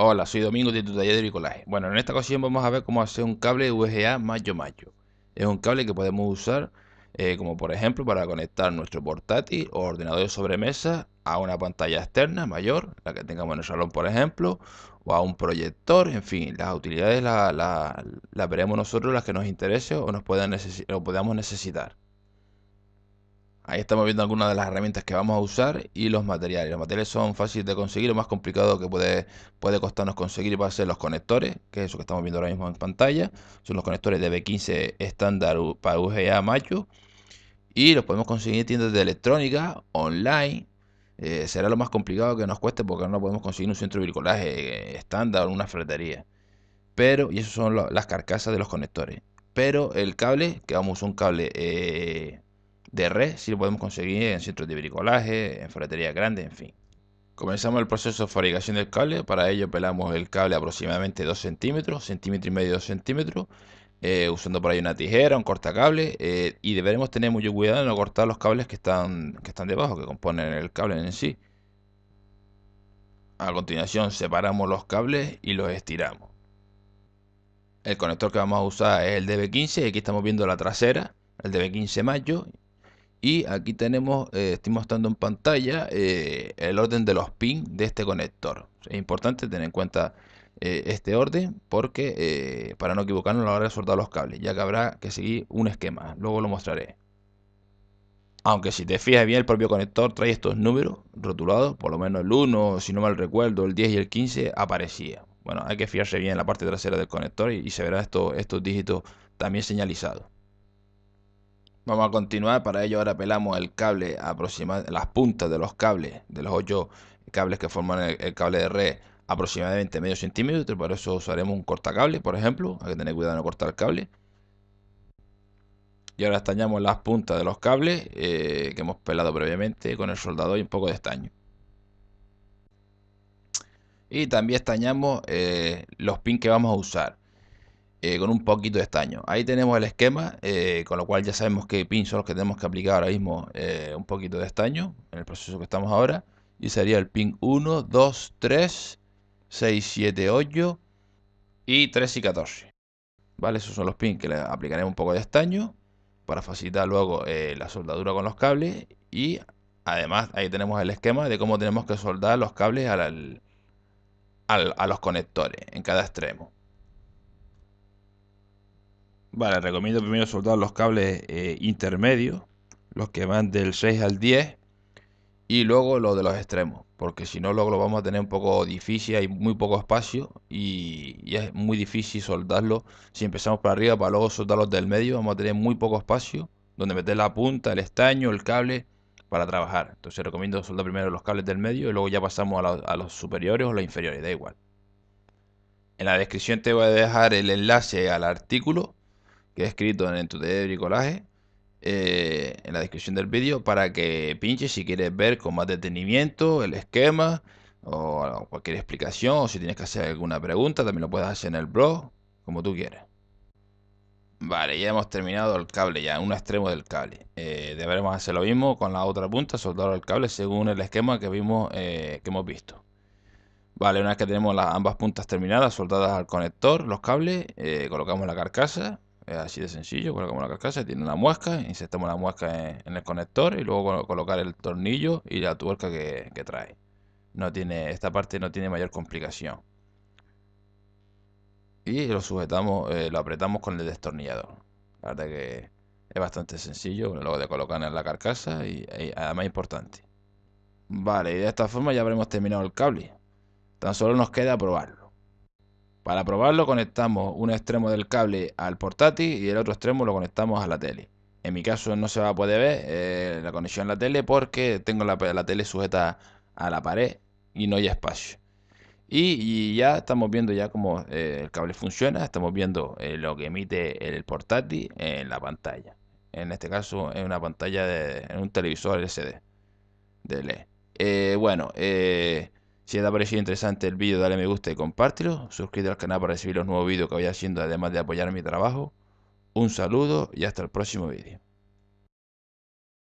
Hola, soy Domingo de tu taller de bricolaje. Bueno, en esta ocasión vamos a ver cómo hacer un cable VGA Mayo Mayo. Es un cable que podemos usar eh, como por ejemplo para conectar nuestro portátil o ordenador de sobremesa a una pantalla externa mayor, la que tengamos en el salón por ejemplo, o a un proyector, en fin, las utilidades las veremos nosotros las que nos interese o nos puedan podamos necesitar. Ahí estamos viendo algunas de las herramientas que vamos a usar y los materiales. Los materiales son fáciles de conseguir, lo más complicado que puede, puede costarnos conseguir va a ser los conectores, que es eso que estamos viendo ahora mismo en pantalla. Son los conectores de B15 estándar para UGA macho. Y los podemos conseguir en tiendas de electrónica, online. Eh, será lo más complicado que nos cueste porque no podemos conseguir un centro de bricolaje eh, estándar o una ferretería. Pero, y eso son las carcasas de los conectores. Pero el cable, que vamos a usar un cable... Eh, de red si lo podemos conseguir en centros de bricolaje, en ferreterías grandes, en fin. Comenzamos el proceso de fabricación del cable, para ello pelamos el cable aproximadamente 2 centímetros, centímetro y medio, 2 centímetros, eh, usando por ahí una tijera, un cortacable, eh, y deberemos tener mucho cuidado en no cortar los cables que están, que están debajo, que componen el cable en sí. A continuación separamos los cables y los estiramos. El conector que vamos a usar es el DB15, aquí estamos viendo la trasera, el DB15 mayo, y aquí tenemos, eh, estoy mostrando en pantalla eh, el orden de los pins de este conector. Es importante tener en cuenta eh, este orden porque para no equivocarnos a la hora de soldar los cables, ya que habrá que seguir un esquema. Luego lo mostraré. Aunque si te fijas bien, el propio conector trae estos números rotulados, por lo menos el 1, si no mal recuerdo, el 10 y el 15 aparecían Bueno, hay que fijarse bien en la parte trasera del conector y, se verán estos dígitos también señalizados. Vamos a continuar, para ello ahora pelamos el cable, las puntas de los cables, de los ocho cables que forman el, cable de red, aproximadamente medio centímetro, por eso usaremos un cortacable, por ejemplo, hay que tener cuidado de no cortar el cable. Y ahora estañamos las puntas de los cables eh, que hemos pelado previamente con el soldador y un poco de estaño. Y también estañamos eh, los pins que vamos a usar. Eh, con un poquito de estaño. Ahí tenemos el esquema, eh, con lo cual ya sabemos qué pins son los que tenemos que aplicar ahora mismo eh, un poquito de estaño en el proceso que estamos ahora. Y sería el pin 1, 2, 3, 6, 7, 8 y 3 y 14. ¿Vale? Esos son los pins que le aplicaremos un poco de estaño para facilitar luego la soldadura con los cables. Y además ahí tenemos el esquema de cómo tenemos que soldar los cables a los conectores en cada extremo. Vale, recomiendo primero soldar los cables eh, intermedios, los que van del 6 al 10, y luego los de los extremos, porque si no luego lo vamos a tener un poco difícil, hay muy poco espacio y, es muy difícil soldarlo. Si empezamos para arriba para luego los del medio, vamos a tener muy poco espacio donde meter la punta, el estaño, el cable para trabajar. Entonces recomiendo soldar primero los cables del medio y luego ya pasamos a, a los superiores o los inferiores, da igual. En la descripción te voy a dejar el enlace al artículo que he escrito en el tu de bricolaje eh, en la descripción del vídeo para que pinches si quieres ver con más detenimiento el esquema o cualquier explicación o si tienes que hacer alguna pregunta también lo puedes hacer en el blog como tú quieras. Vale, ya hemos terminado el cable ya, en un extremo del cable. Eh, deberemos hacer lo mismo con la otra punta, soldar el cable según el esquema que vimos eh, que hemos visto. Vale, una vez que tenemos las ambas puntas terminadas, soldadas al conector, los cables, colocamos la carcasa es así de sencillo, colocamos la carcasa, tiene una muesca, insertamos la muesca en, el conector y luego colocar el tornillo y la tuerca que, trae. No tiene, esta parte no tiene mayor complicación. Y lo sujetamos, eh, lo apretamos con el destornillador. La verdad que es bastante sencillo, luego de colocar en la carcasa y, y además importante. Vale, y de esta forma ya habremos terminado el cable. Tan solo nos queda probarlo. Para probarlo conectamos un extremo del cable al portátil y el otro extremo lo conectamos a la tele. En mi caso no se va a poder ver eh, la conexión a la tele porque tengo la, tele sujeta a la pared y no hay espacio. Y, ya estamos viendo ya cómo eh, el cable funciona, estamos viendo eh, lo que emite el portátil en la pantalla. En este caso en una pantalla de un televisor LCD de e bueno, si te ha parecido interesante el vídeo, dale me gusta y compártelo. Suscríbete al canal para recibir los nuevos vídeos que voy haciendo, además de apoyar mi trabajo. Un saludo y hasta el próximo vídeo.